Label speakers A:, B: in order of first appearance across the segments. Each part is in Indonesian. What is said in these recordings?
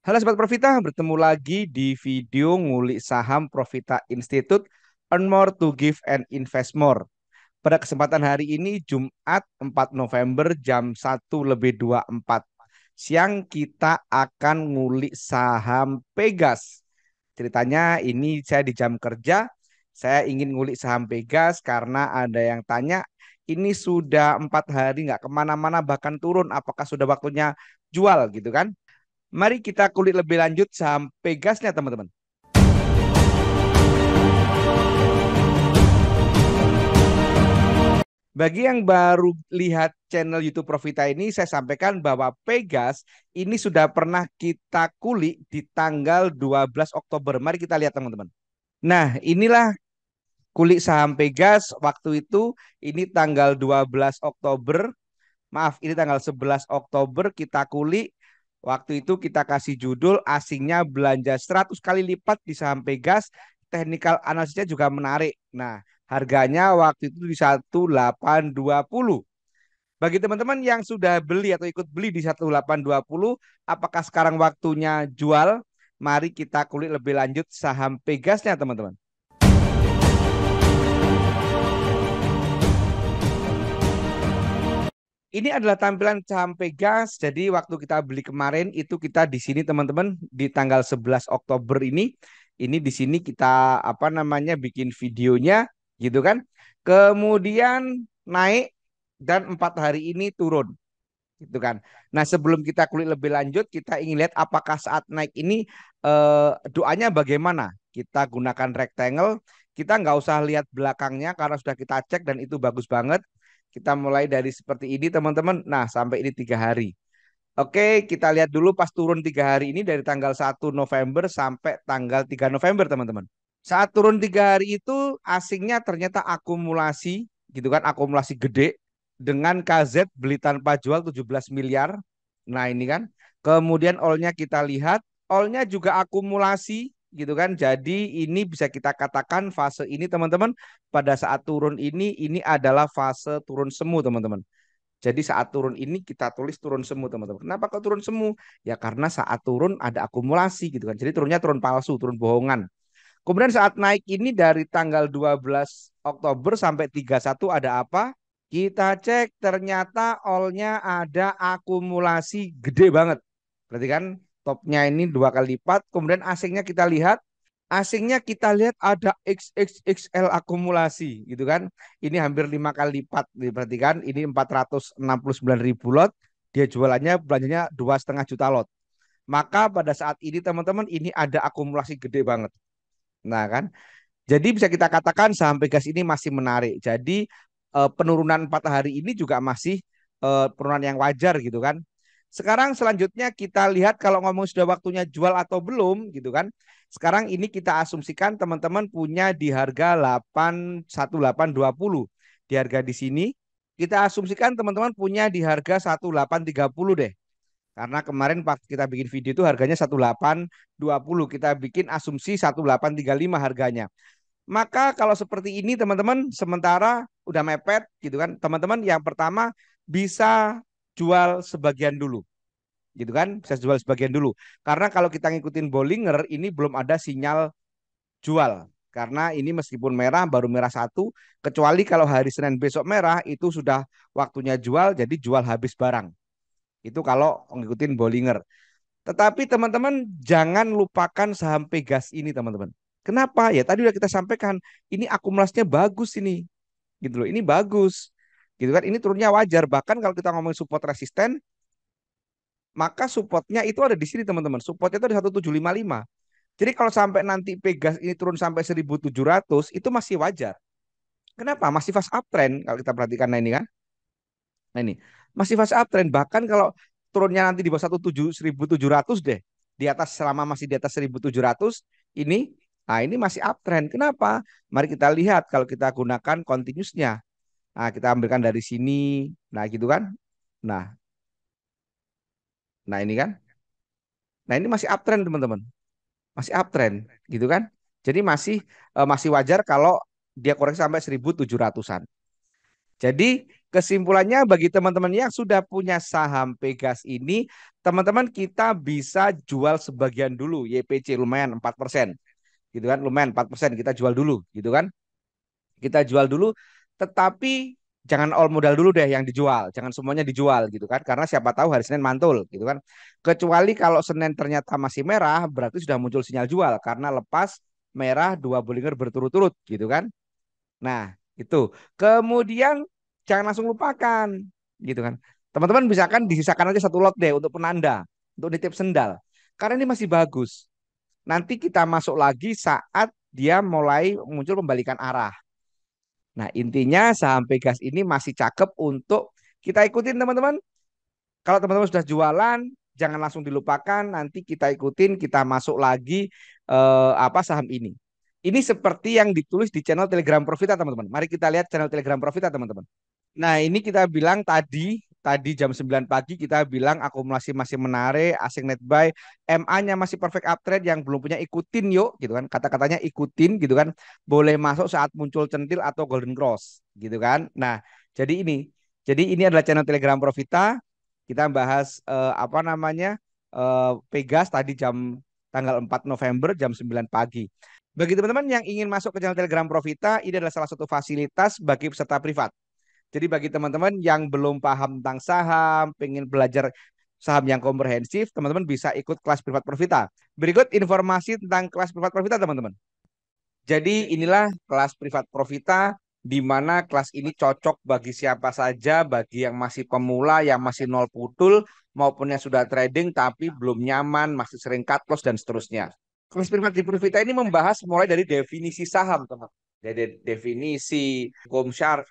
A: Halo Sobat Profita, bertemu lagi di video ngulik saham Profita Institute Earn More to Give and Invest More. Pada kesempatan hari ini Jumat 4 November jam 1 lebih 24 siang kita akan ngulik saham Pegas. Ceritanya ini saya di jam kerja, saya ingin ngulik saham Pegas karena ada yang tanya ini sudah empat hari nggak kemana-mana bahkan turun apakah sudah waktunya jual gitu kan Mari kita kulik lebih lanjut sampai gasnya teman-teman. Bagi yang baru lihat channel YouTube Profita ini, saya sampaikan bahwa Pegas ini sudah pernah kita kulik di tanggal 12 Oktober. Mari kita lihat teman-teman. Nah, inilah kulik saham Pegas waktu itu. Ini tanggal 12 Oktober. Maaf, ini tanggal 11 Oktober kita kulik. Waktu itu kita kasih judul asingnya belanja 100 kali lipat di saham Pegas. teknikal analisisnya juga menarik. Nah, harganya waktu itu di 1820. Bagi teman-teman yang sudah beli atau ikut beli di 1820, apakah sekarang waktunya jual? Mari kita kulik lebih lanjut saham Pegasnya teman-teman. ini adalah tampilan saham Pegas. Jadi waktu kita beli kemarin itu kita di sini teman-teman di tanggal 11 Oktober ini ini di sini kita apa namanya bikin videonya gitu kan. Kemudian naik dan empat hari ini turun gitu kan. Nah sebelum kita kulit lebih lanjut, kita ingin lihat apakah saat naik ini eh, doanya bagaimana. Kita gunakan rectangle, kita nggak usah lihat belakangnya karena sudah kita cek dan itu bagus banget. Kita mulai dari seperti ini teman-teman. Nah sampai ini tiga hari. Oke kita lihat dulu pas turun tiga hari ini dari tanggal 1 November sampai tanggal 3 November teman-teman. Saat turun tiga hari itu asingnya ternyata akumulasi gitu kan akumulasi gede dengan KZ beli tanpa jual 17 miliar. Nah ini kan. Kemudian all-nya kita lihat. all-nya juga akumulasi gitu kan. Jadi ini bisa kita katakan fase ini teman-teman pada saat turun ini ini adalah fase turun semu teman-teman. Jadi saat turun ini kita tulis turun semu teman-teman. Kenapa kok turun semu? Ya karena saat turun ada akumulasi gitu kan. Jadi turunnya turun palsu, turun bohongan. Kemudian saat naik ini dari tanggal 12 Oktober sampai 31 ada apa? Kita cek ternyata all-nya ada akumulasi gede banget. Berarti kan topnya ini dua kali lipat. Kemudian asingnya kita lihat, asingnya kita lihat ada XXXL akumulasi gitu kan. Ini hampir lima kali lipat diperhatikan. Ini 469 ribu lot. Dia jualannya belanjanya dua setengah juta lot. Maka pada saat ini teman-teman ini ada akumulasi gede banget. Nah kan. Jadi bisa kita katakan saham Pegas ini masih menarik. Jadi eh, penurunan empat hari ini juga masih eh, penurunan yang wajar gitu kan. Sekarang selanjutnya kita lihat kalau ngomong sudah waktunya jual atau belum gitu kan. Sekarang ini kita asumsikan teman-teman punya di harga 81820. Di harga di sini kita asumsikan teman-teman punya di harga 1830 deh. Karena kemarin pas kita bikin video itu harganya 1820, kita bikin asumsi 1835 harganya. Maka kalau seperti ini teman-teman sementara udah mepet gitu kan. Teman-teman yang pertama bisa jual sebagian dulu. Gitu kan? Bisa jual sebagian dulu. Karena kalau kita ngikutin Bollinger ini belum ada sinyal jual. Karena ini meskipun merah baru merah satu, kecuali kalau hari Senin besok merah itu sudah waktunya jual, jadi jual habis barang. Itu kalau ngikutin Bollinger. Tetapi teman-teman jangan lupakan saham Pegas ini teman-teman. Kenapa? Ya tadi udah kita sampaikan, ini akumulasinya bagus ini. Gitu loh, ini bagus. Gitu kan? Ini turunnya wajar. Bahkan kalau kita ngomongin support resisten, maka supportnya itu ada di sini teman-teman. Supportnya itu ada 1755. Jadi kalau sampai nanti Pegas ini turun sampai 1700 itu masih wajar. Kenapa? Masih fast uptrend kalau kita perhatikan nah ini kan. Nah ini masih fast uptrend bahkan kalau turunnya nanti di bawah 1700 deh. Di atas selama masih di atas 1700 ini nah ini masih uptrend. Kenapa? Mari kita lihat kalau kita gunakan continuousnya. Nah, kita ambilkan dari sini. Nah, gitu kan? Nah. Nah, ini kan? Nah, ini masih uptrend, teman-teman. Masih uptrend, gitu kan? Jadi masih uh, masih wajar kalau dia koreksi sampai 1700-an. Jadi kesimpulannya bagi teman-teman yang sudah punya saham Pegas ini, teman-teman kita bisa jual sebagian dulu YPC lumayan 4%. Gitu kan? Lumayan 4% kita jual dulu, gitu kan? Kita jual dulu tetapi jangan all modal dulu deh yang dijual, jangan semuanya dijual gitu kan, karena siapa tahu hari Senin mantul gitu kan. Kecuali kalau Senin ternyata masih merah, berarti sudah muncul sinyal jual karena lepas merah dua Bollinger berturut-turut gitu kan. Nah itu. Kemudian jangan langsung lupakan gitu kan. Teman-teman bisa kan disisakan aja satu lot deh untuk penanda, untuk nitip sendal. Karena ini masih bagus. Nanti kita masuk lagi saat dia mulai muncul pembalikan arah Nah, intinya saham Pegas ini masih cakep untuk kita ikutin teman-teman. Kalau teman-teman sudah jualan, jangan langsung dilupakan, nanti kita ikutin, kita masuk lagi eh, apa saham ini. Ini seperti yang ditulis di channel Telegram Profita, teman-teman. Mari kita lihat channel Telegram Profita, teman-teman. Nah, ini kita bilang tadi tadi jam 9 pagi kita bilang akumulasi masih menarik, asing net buy, MA-nya masih perfect uptrend yang belum punya ikutin yuk gitu kan. Kata-katanya ikutin gitu kan. Boleh masuk saat muncul centil atau golden cross gitu kan. Nah, jadi ini jadi ini adalah channel Telegram Profita. Kita bahas eh, apa namanya? eh, Pegas tadi jam tanggal 4 November jam 9 pagi. Bagi teman-teman yang ingin masuk ke channel Telegram Profita, ini adalah salah satu fasilitas bagi peserta privat. Jadi bagi teman-teman yang belum paham tentang saham, pengen belajar saham yang komprehensif, teman-teman bisa ikut kelas privat Profita. Berikut informasi tentang kelas privat Profita, teman-teman. Jadi inilah kelas privat Profita di mana kelas ini cocok bagi siapa saja, bagi yang masih pemula, yang masih nol putul, maupun yang sudah trading tapi belum nyaman, masih sering cut loss dan seterusnya. Kelas privat di Profita ini membahas mulai dari definisi saham, teman dari definisi, hukum syari,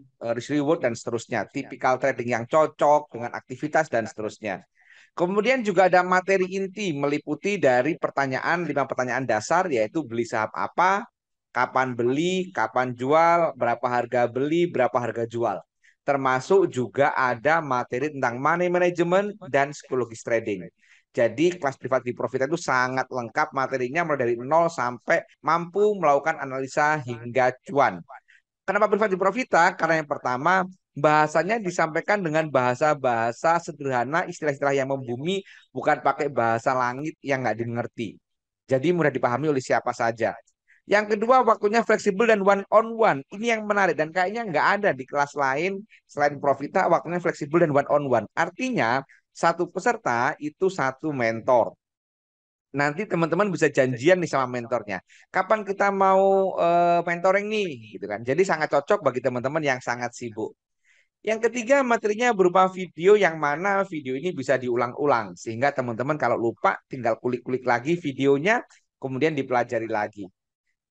A: eh, risk reward, dan seterusnya. Iya. Tipikal trading yang cocok dengan aktivitas dan seterusnya. Kemudian juga ada materi inti meliputi dari pertanyaan, lima pertanyaan dasar yaitu beli saham apa, kapan beli, kapan jual, berapa harga beli, berapa harga jual termasuk juga ada materi tentang money management dan psikologis trading. Jadi kelas privat di Profit itu sangat lengkap materinya mulai dari nol sampai mampu melakukan analisa hingga cuan. Kenapa privat di Profita? Karena yang pertama bahasanya disampaikan dengan bahasa-bahasa sederhana, istilah-istilah yang membumi, bukan pakai bahasa langit yang nggak dimengerti. Jadi mudah dipahami oleh siapa saja. Yang kedua waktunya fleksibel dan one on one. Ini yang menarik dan kayaknya nggak ada di kelas lain selain Profita waktunya fleksibel dan one on one. Artinya satu peserta itu satu mentor. Nanti teman-teman bisa janjian nih sama mentornya. Kapan kita mau uh, mentoring nih, gitu kan? Jadi sangat cocok bagi teman-teman yang sangat sibuk. Yang ketiga materinya berupa video yang mana video ini bisa diulang-ulang sehingga teman-teman kalau lupa tinggal kulik-kulik lagi videonya kemudian dipelajari lagi.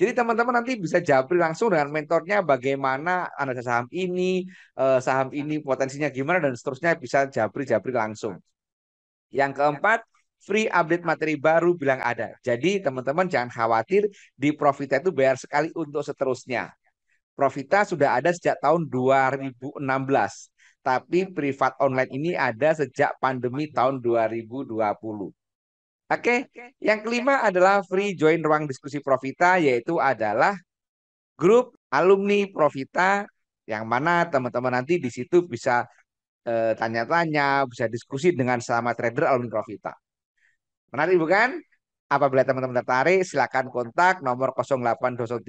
A: Jadi teman-teman nanti bisa jabri langsung dengan mentornya bagaimana analisa saham ini, eh, saham ini potensinya gimana dan seterusnya bisa jabri-jabri langsung. Yang keempat, free update materi baru bilang ada. Jadi teman-teman jangan khawatir di Profita itu bayar sekali untuk seterusnya. Profita sudah ada sejak tahun 2016. Tapi privat online ini ada sejak pandemi tahun 2020. Oke, okay. yang kelima adalah free join ruang diskusi Profita yaitu adalah grup alumni Profita yang mana teman-teman nanti di situ bisa tanya eh, tanya-tanya, bisa diskusi dengan sama trader alumni Profita. Menarik bukan? Apabila teman-teman tertarik, silakan kontak nomor 0803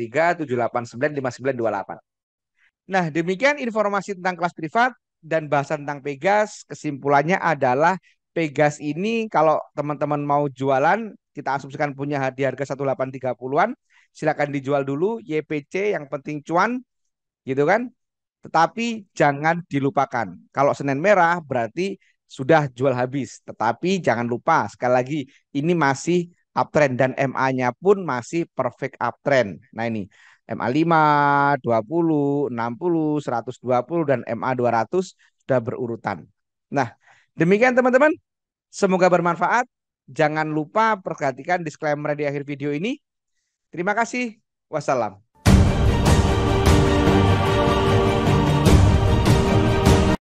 A: Nah, demikian informasi tentang kelas privat dan bahasan tentang Pegas. Kesimpulannya adalah Pegas ini kalau teman-teman mau jualan kita asumsikan punya hadiah harga 1830-an, silakan dijual dulu YPC yang penting cuan gitu kan. Tetapi jangan dilupakan. Kalau Senin Merah berarti sudah jual habis. Tetapi jangan lupa sekali lagi ini masih uptrend dan MA-nya pun masih perfect uptrend. Nah ini MA 5, 20, 60, 120 dan MA 200 sudah berurutan. Nah, Demikian teman-teman, semoga bermanfaat. Jangan lupa perhatikan disclaimer di akhir video ini. Terima kasih. Wassalam.